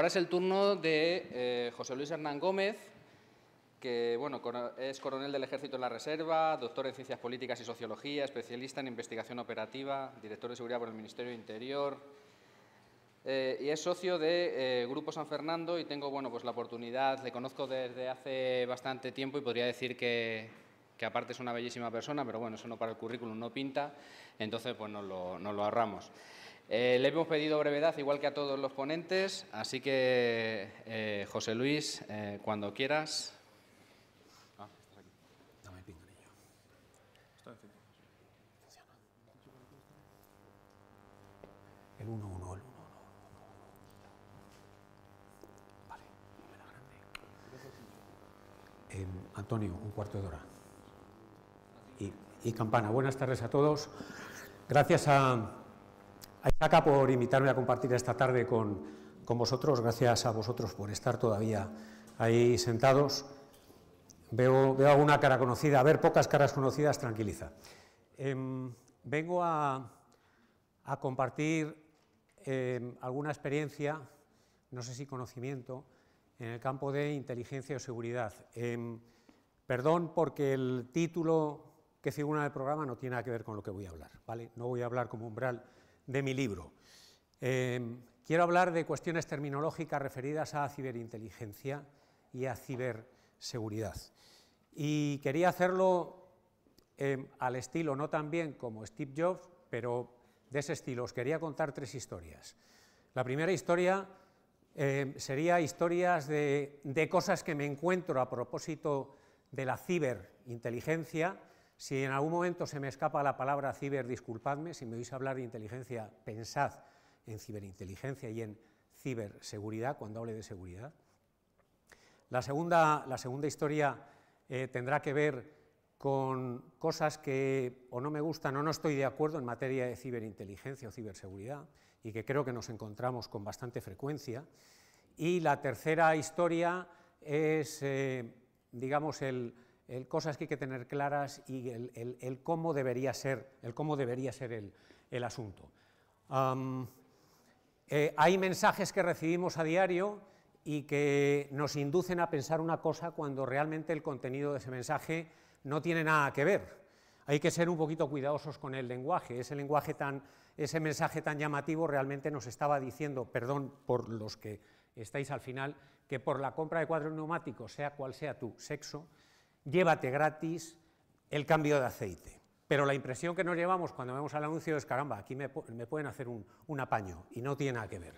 Ahora es el turno de eh, José Luis Hernán Gómez, que es coronel del Ejército en la Reserva, doctor en Ciencias Políticas y Sociología, especialista en Investigación Operativa, director de Seguridad por el Ministerio de Interior, eh, y es socio de eh, Grupo San Fernando y tengo bueno, pues la oportunidad, le conozco desde hace bastante tiempo y podría decir que, aparte es una bellísima persona, pero bueno, eso no para el currículum, no pinta, entonces pues no lo, nos lo ahorramos. Eh, le hemos pedido brevedad, igual que a todos los ponentes, así que, eh, José Luis, eh, cuando quieras. Ah, está aquí. Dame el pinganillo. Está encima. Funciona. El 1-1, el 1-1. Vale, buena grande. Em, Antonio, un cuarto de hora. Y, y campana. Buenas tardes a todos. Gracias a a por invitarme a compartir esta tarde con, vosotros. Gracias a vosotros por estar todavía ahí sentados. Veo, veo alguna cara conocida. A ver, pocas caras conocidas, tranquiliza. Em, vengo a, compartir em, alguna experiencia, no sé si conocimiento, en el campo de inteligencia o seguridad. Em, perdón porque el título que figura en el programa no tiene nada que ver con lo que voy a hablar. ¿vale? No voy a hablar como umbral de mi libro. Eh, quiero hablar de cuestiones terminológicas referidas a ciberinteligencia y a ciberseguridad. Y quería hacerlo eh, al estilo, no tan bien como Steve Jobs, pero de ese estilo. Os quería contar tres historias. La primera historia eh, sería historias de, cosas que me encuentro a propósito de la ciberinteligencia si en algún momento se me escapa la palabra ciber, disculpadme, si me oís hablar de inteligencia, pensad en ciberinteligencia y en ciberseguridad cuando hable de seguridad. La segunda, la segunda historia eh, tendrá que ver con cosas que o no me gustan o no estoy de acuerdo en materia de ciberinteligencia o ciberseguridad y que creo que nos encontramos con bastante frecuencia. Y la tercera historia es, eh, digamos, el, el, cosas que hay que tener claras y el, cómo debería ser el, cómo debería ser el, asunto. Eh, hay mensajes que recibimos a diario y que nos inducen a pensar una cosa cuando realmente el contenido de ese mensaje no tiene nada que ver. Hay que ser un poquito cuidadosos con el lenguaje. Ese lenguaje tan, ese mensaje tan llamativo realmente nos estaba diciendo, perdón por los que estáis al final, que por la compra de cuadros neumáticos, sea cual sea tu sexo, llévate gratis el cambio de aceite. Pero la impresión que nos llevamos cuando vemos el anuncio es, caramba, aquí me, pueden hacer un, un, apaño y no tiene nada que ver.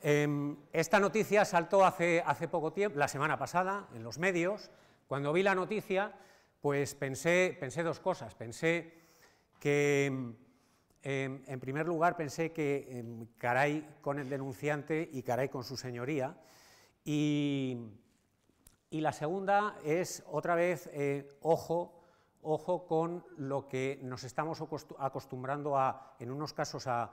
Em, esta noticia saltó hace, poco tiempo, la semana pasada, en los medios. Cuando vi la noticia, pues pensé, dos cosas. Pensé que, em, en primer lugar, pensé que em, caray con el denunciante y caray con su señoría. Y, y la segunda es, otra vez, eh, ojo, ojo con lo que nos estamos acostumbrando a, en unos casos, a,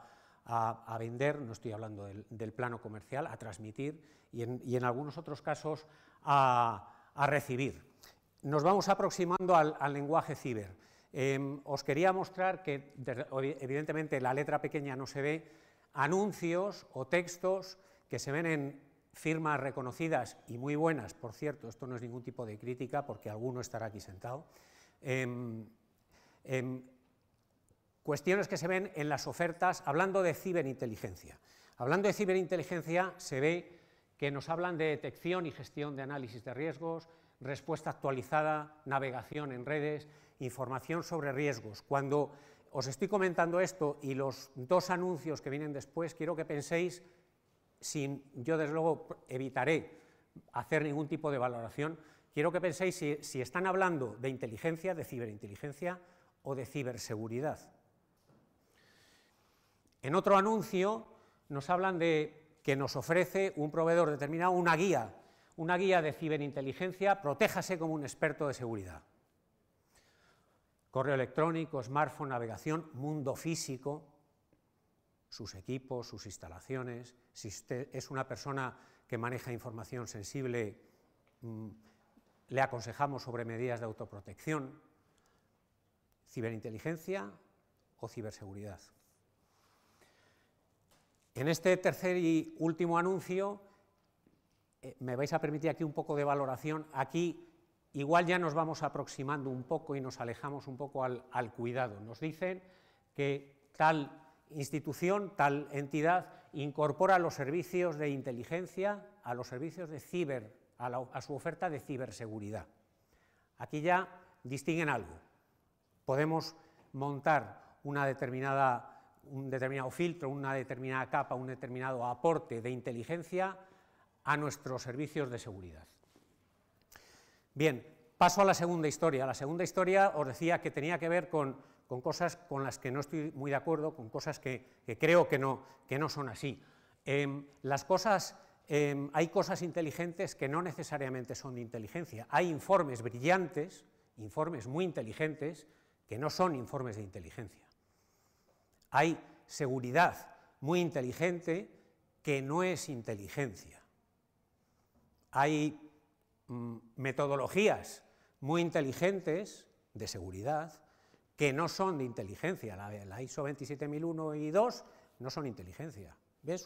vender, no estoy hablando del, plano comercial, a transmitir y en, algunos otros casos a, recibir. Nos vamos aproximando al, lenguaje ciber. Em, os quería mostrar que, evidentemente, la letra pequeña no se ve, anuncios o textos que se ven en, firmas reconocidas y muy buenas, por cierto, esto no es ningún tipo de crítica porque alguno estará aquí sentado, em, em, cuestiones que se ven en las ofertas, hablando de ciberinteligencia. Hablando de ciberinteligencia se ve que nos hablan de detección y gestión de análisis de riesgos, respuesta actualizada, navegación en redes, información sobre riesgos. Cuando os estoy comentando esto y los dos anuncios que vienen después, quiero que penséis sin, yo desde luego evitaré hacer ningún tipo de valoración, quiero que penséis si, si están hablando de inteligencia, de ciberinteligencia o de ciberseguridad. En otro anuncio nos hablan de que nos ofrece un proveedor determinado una guía, una guía de ciberinteligencia, protéjase como un experto de seguridad. Correo electrónico, smartphone, navegación, mundo físico, sus equipos, sus instalaciones, si es una persona que maneja información sensible, mm, le aconsejamos sobre medidas de autoprotección, ciberinteligencia o ciberseguridad. En este tercer y último anuncio, eh, me vais a permitir aquí un poco de valoración. Aquí igual ya nos vamos aproximando un poco y nos alejamos un poco al cuidado. Nos dicen que tal institución, tal entidad, incorpora los servicios de inteligencia a los servicios de ciber, a, su oferta de ciberseguridad. Aquí ya distinguen algo. Podemos montar una determinada, un determinado filtro, una determinada capa, un determinado aporte de inteligencia a nuestros servicios de seguridad. Bien, paso a la segunda historia. La segunda historia os decía que tenía que ver con con cosas con las que no estoy muy de acuerdo, con cosas que, creo que no, que no son así. Em, las cosas, em, hay cosas inteligentes que no necesariamente son de inteligencia. Hay informes brillantes, informes muy inteligentes, que no son informes de inteligencia. Hay seguridad muy inteligente que no es inteligencia. Hay mm, metodologías muy inteligentes de seguridad que no son de inteligencia. La, ISO 27001 y 2 no son inteligencia. ¿Ves?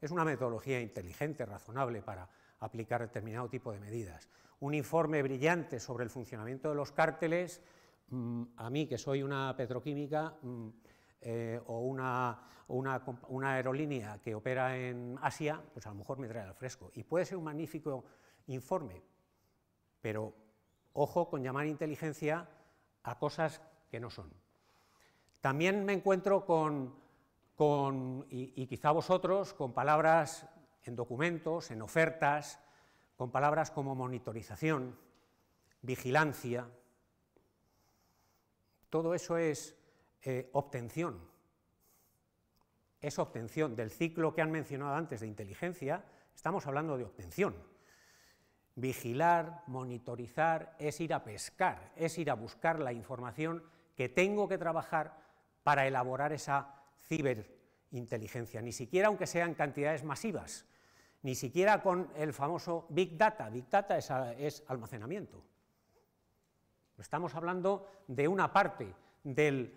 es una metodología inteligente, razonable para aplicar determinado tipo de medidas. Un informe brillante sobre el funcionamiento de los cárteles, mm, a mí que soy una petroquímica mm, eh, o una, una, aerolínea que opera en Asia, pues a lo mejor me trae al fresco. Y puede ser un magnífico informe, pero ojo con llamar inteligencia a cosas que no son. También me encuentro con, y, quizá vosotros, con palabras en documentos, en ofertas, con palabras como monitorización, vigilancia. Todo eso es eh, obtención. Es obtención del ciclo que han mencionado antes de inteligencia. Estamos hablando de obtención. Vigilar, monitorizar, es ir a pescar, es ir a buscar la información que tengo que trabajar para elaborar esa ciberinteligencia, ni siquiera aunque sean cantidades masivas, ni siquiera con el famoso Big Data. Big Data es, almacenamiento. Estamos hablando de una parte del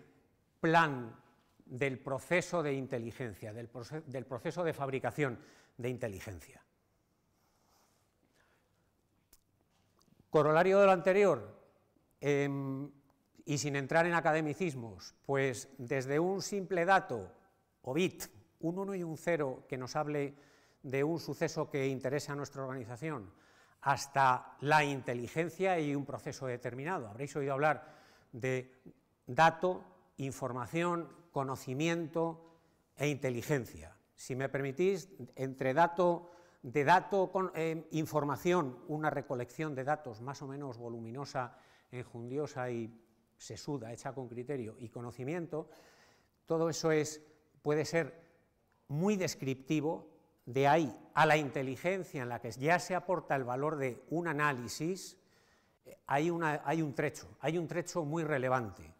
plan, del proceso de inteligencia, del, proceso de fabricación de inteligencia. Corolario de lo anterior, em, y sin entrar en academicismos, pues desde un simple dato, o bit, un 1 y un cero, que nos hable de un suceso que interesa a nuestra organización, hasta la inteligencia y un proceso determinado. Habréis oído hablar de dato, información, conocimiento e inteligencia. Si me permitís, entre dato, de dato con eh, información, una recolección de datos más o menos voluminosa, enjundiosa y, se suda, hecha con criterio y conocimiento, todo eso es, puede ser muy descriptivo, de ahí a la inteligencia en la que ya se aporta el valor de un análisis, eh, hay, un trecho, hay un trecho muy relevante.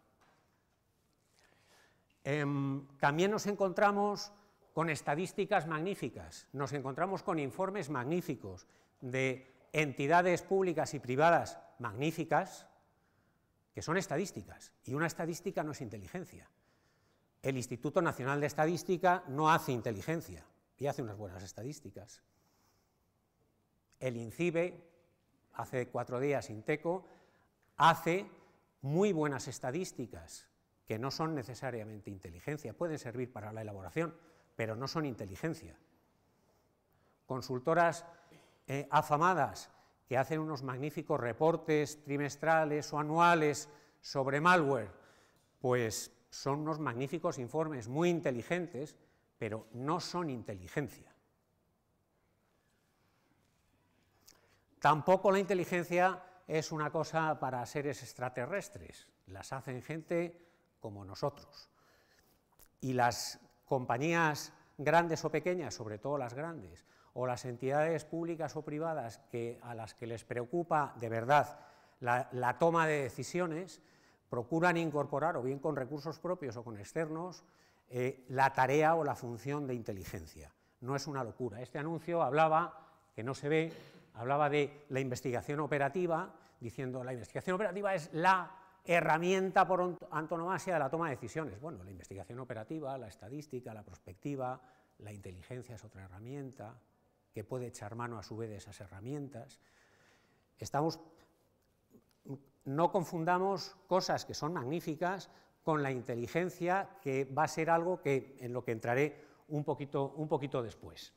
Em, también nos encontramos con estadísticas magníficas, nos encontramos con informes magníficos de entidades públicas y privadas magníficas, que son estadísticas, y una estadística no es inteligencia. El Instituto Nacional de Estadística no hace inteligencia, y hace unas buenas estadísticas. El INCIBE, hace cuatro días, INTECO, hace muy buenas estadísticas, que no son necesariamente inteligencia, pueden servir para la elaboración, pero no son inteligencia. Consultoras eh, afamadas que hacen unos magníficos reportes trimestrales o anuales sobre malware, pues son unos magníficos informes muy inteligentes, pero no son inteligencia. Tampoco la inteligencia es una cosa para seres extraterrestres, las hacen gente como nosotros. Y las compañías grandes o pequeñas, sobre todo las grandes, o las entidades públicas o privadas que, a las que les preocupa de verdad la, toma de decisiones, procuran incorporar, o bien con recursos propios o con externos, eh, la tarea o la función de inteligencia. No es una locura. Este anuncio hablaba, que no se ve, hablaba de la investigación operativa, diciendo la investigación operativa es la herramienta por antonomasia de la toma de decisiones. Bueno, la investigación operativa, la estadística, la prospectiva, la inteligencia es otra herramienta, que puede echar mano a su vez de esas herramientas. no confundamos cosas que son magníficas con la inteligencia, que va a ser algo que, en lo que entraré un poquito, un poquito después.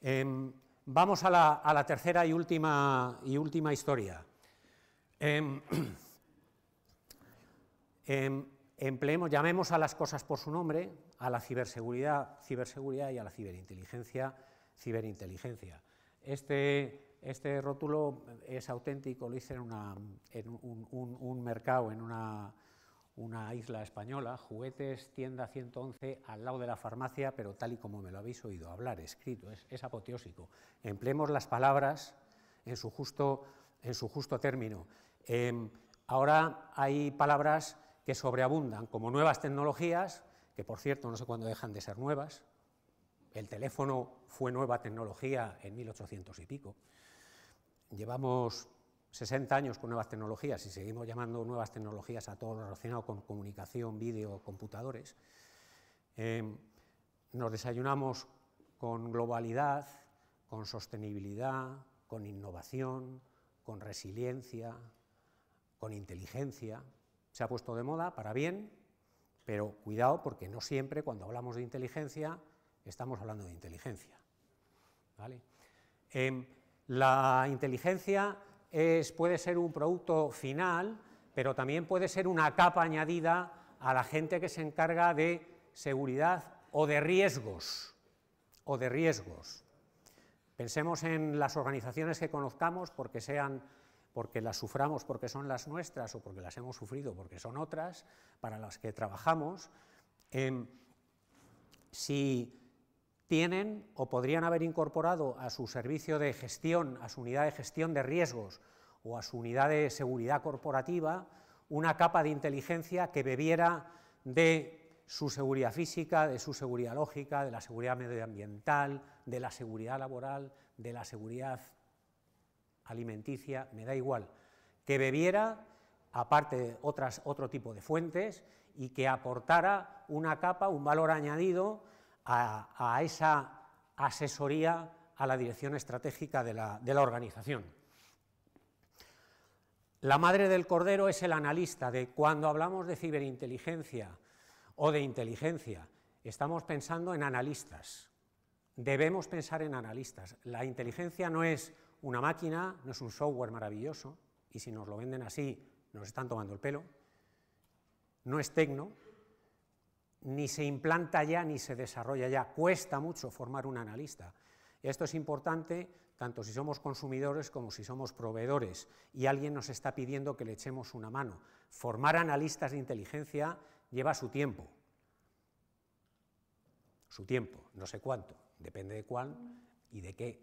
Em, vamos a la, tercera y última, y última historia. Em, em, empleemos, llamemos a las cosas por su nombre, a la ciberseguridad, ciberseguridad y a la ciberinteligencia ciberinteligencia. Este, este rótulo es auténtico, lo hice en, una, en un, mercado, en una, isla española, juguetes, tienda 111, al lado de la farmacia, pero tal y como me lo habéis oído hablar, escrito, es, apoteósico. Empleemos las palabras en su justo, en su justo término. Em, ahora hay palabras que sobreabundan, como nuevas tecnologías, que por cierto no sé cuándo dejan de ser nuevas, el teléfono fue nueva tecnología en 1800 y pico. Llevamos 60 años con nuevas tecnologías y seguimos llamando nuevas tecnologías a todo lo relacionado con comunicación, vídeo, computadores. Em, nos desayunamos con globalidad, con sostenibilidad, con innovación, con resiliencia, con inteligencia. Se ha puesto de moda para bien, pero cuidado porque no siempre cuando hablamos de inteligencia estamos hablando de inteligencia. Em, la inteligencia es, puede ser un producto final, pero también puede ser una capa añadida a la gente que se encarga de seguridad o de riesgos. O de riesgos. Pensemos en las organizaciones que conozcamos porque sean porque las suframos porque son las nuestras o porque las hemos sufrido porque son otras para las que trabajamos. Em, si tienen o podrían haber incorporado a su servicio de gestión, a su unidad de gestión de riesgos o a su unidad de seguridad corporativa, una capa de inteligencia que bebiera de su seguridad física, de su seguridad lógica, de la seguridad medioambiental, de la seguridad laboral, de la seguridad alimenticia, me da igual, que bebiera, aparte de otras, otro tipo de fuentes, y que aportara una capa, un valor añadido a, esa asesoría a la dirección estratégica de la, de la organización. La madre del cordero es el analista de cuando hablamos de ciberinteligencia o de inteligencia, estamos pensando en analistas. Debemos pensar en analistas. La inteligencia no es una máquina, no es un software maravilloso, y si nos lo venden así, nos están tomando el pelo. No es tecno, ni se implanta ya ni se desarrolla ya. Cuesta mucho formar un analista. Esto es importante tanto si somos consumidores como si somos proveedores y alguien nos está pidiendo que le echemos una mano. Formar analistas de inteligencia lleva su tiempo. Su tiempo, no sé cuánto, depende de cuál y de, qué,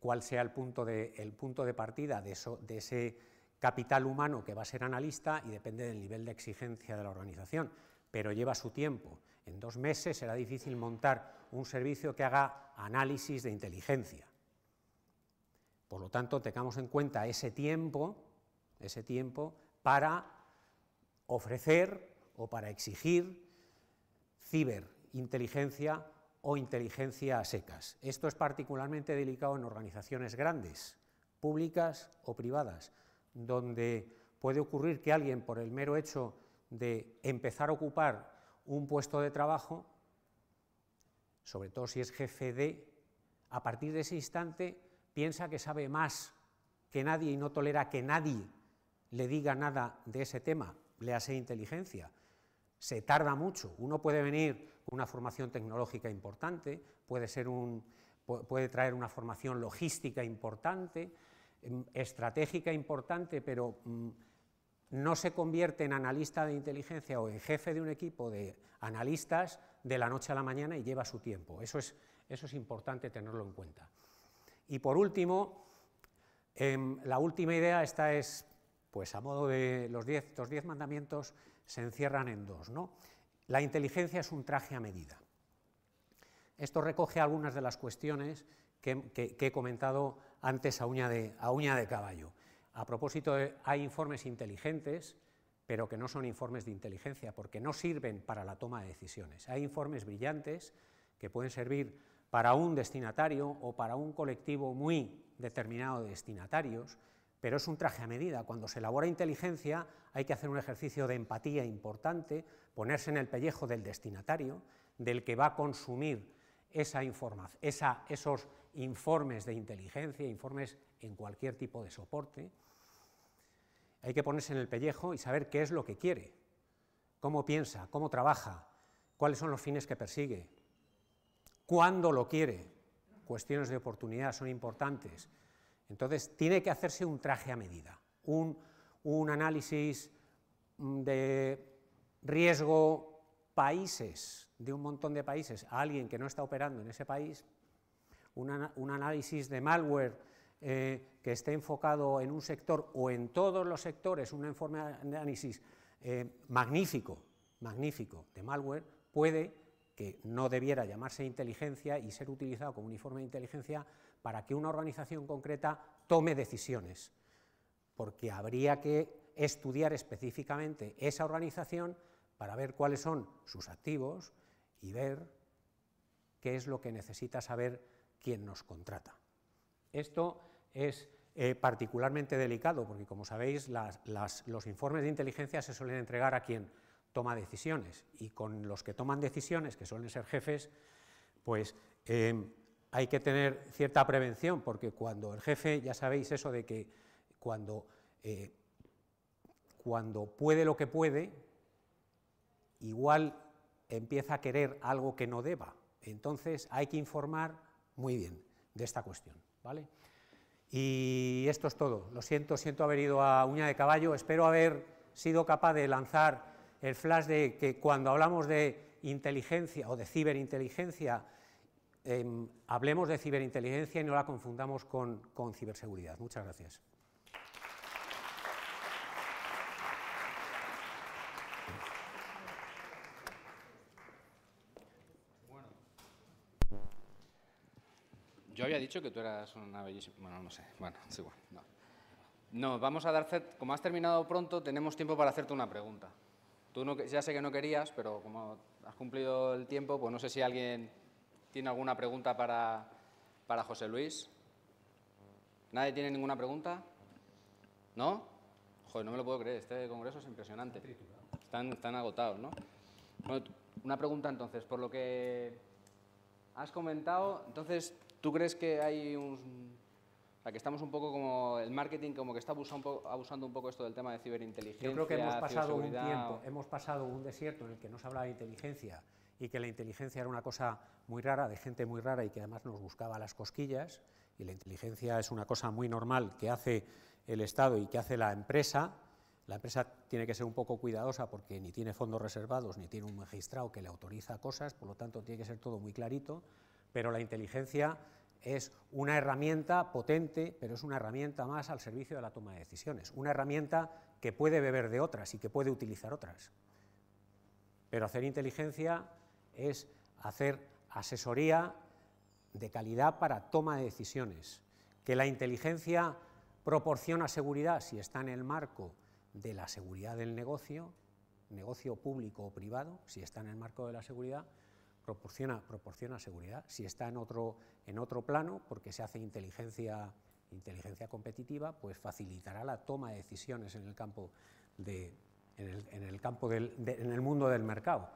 cuál sea el punto de, el punto de partida de ese capital humano que va a ser analista y depende del nivel de exigencia de la organización pero lleva su tiempo. En dos meses será difícil montar un servicio que haga análisis de inteligencia. Por lo tanto, tengamos en cuenta ese tiempo, ese tiempo para ofrecer o para exigir ciberinteligencia o inteligencia a secas. Esto es particularmente delicado en organizaciones grandes, públicas o privadas, donde puede ocurrir que alguien, por el mero hecho de empezar a ocupar un puesto de trabajo, sobre todo si es jefe de, a partir de ese instante piensa que sabe más que nadie y no tolera que nadie le diga nada de ese tema, le hace inteligencia. Se tarda mucho. Uno puede venir con una formación tecnológica importante, puede, ser un, puede traer una formación logística importante, mm, estratégica importante, pero mm, no se convierte en analista de inteligencia o en jefe de un equipo de analistas de la noche a la mañana y lleva su tiempo. Eso es, importante tenerlo en cuenta. Y por último, em, la última idea, esta es, pues a modo de los diez, mandamientos, se encierran en dos. ¿no? La inteligencia es un traje a medida. Esto recoge algunas de las cuestiones que, he comentado antes a uña de caballo. A propósito, eh, hay informes inteligentes, pero que no son informes de inteligencia, porque no sirven para la toma de decisiones. Hay informes brillantes que pueden servir para un destinatario o para un colectivo muy determinado de destinatarios, pero es un traje a medida. Cuando se elabora inteligencia hay que hacer un ejercicio de empatía importante, ponerse en el pellejo del destinatario, del que va a consumir esa esos informes de inteligencia, informes en cualquier tipo de soporte, hay que ponerse en el pellejo y saber qué es lo que quiere, cómo piensa, cómo trabaja, cuáles son los fines que persigue, cuándo lo quiere. Cuestiones de oportunidad son importantes. Entonces, tiene que hacerse un traje a medida, un, análisis mm, de riesgo países, de un montón de países, a alguien que no está operando en ese país, un análisis de malware eh, que esté enfocado en un sector o en todos los sectores, un informe de análisis eh, magnífico, magnífico de malware, puede que no debiera llamarse inteligencia y ser utilizado como un informe de inteligencia para que una organización concreta tome decisiones, porque habría que estudiar específicamente esa organización para ver cuáles son sus activos y ver qué es lo que necesita saber quien nos contrata. Esto es eh, particularmente delicado, porque como sabéis, los informes de inteligencia se suelen entregar a quien toma decisiones, y con los que toman decisiones, que suelen ser jefes, pues em, hay que tener cierta prevención, porque cuando el jefe, ya sabéis eso de que cuando, eh, cuando puede lo que puede, igual empieza a querer algo que no deba. Entonces hay que informar muy bien de esta cuestión, ¿vale? Y esto es todo. Lo siento, siento haber ido a uña de caballo. Espero haber sido capaz de lanzar el flash de que cuando hablamos de inteligencia o de ciberinteligencia, em, hablemos de ciberinteligencia y no la confundamos con ciberseguridad. Muchas gracias. había dicho que tú eras una bellísima... Bueno, no sé. Bueno, es igual. No. vamos a dar... Como has terminado pronto, tenemos tiempo para hacerte una pregunta. Tú no, ya sé que no querías, pero como has cumplido el tiempo, pues no sé si alguien tiene alguna pregunta para, José Luis. ¿Nadie tiene ninguna pregunta? ¿No? Joder, no me lo puedo creer, este congreso es impresionante. Están, están agotados, ¿no? una pregunta entonces, por lo que Has comentado, entonces, ¿tú crees que hay un... O que estamos un poco como el marketing, como que está abusando, abusando un poco esto del tema de ciberinteligencia. Yo creo que hemos pasado un tiempo, hemos pasado un desierto en el que no se hablaba de inteligencia y que la inteligencia era una cosa muy rara, de gente muy rara y que además nos buscaba las cosquillas. Y la inteligencia es una cosa muy normal que hace el Estado y que hace la empresa la empresa tiene que ser un poco cuidadosa porque ni tiene fondos reservados, ni tiene un magistrado que le autoriza cosas, por lo tanto tiene que ser todo muy clarito, pero la inteligencia es una herramienta potente, pero es una herramienta más al servicio de la toma de decisiones, una herramienta que puede beber de otras y que puede utilizar otras. Pero hacer inteligencia es hacer asesoría de calidad para toma de decisiones, que la inteligencia proporciona seguridad si está en el marco de la seguridad del negocio, negocio público o privado, si está en el marco de la seguridad, proporciona, proporciona seguridad. Si está en otro, en otro plano, porque se hace inteligencia, inteligencia competitiva, pues facilitará la toma de decisiones en el campo, en el, campo del, en el mundo del mercado.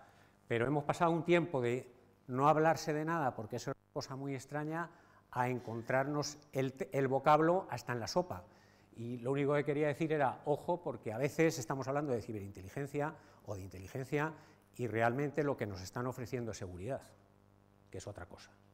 Pero hemos pasado un tiempo de no hablarse de nada, porque eso es una cosa muy extraña, a encontrarnos el, el vocablo hasta en la sopa. Y lo único que quería decir era, ojo, porque a veces estamos hablando de ciberinteligencia o de inteligencia y realmente lo que nos están ofreciendo es seguridad, que es otra cosa.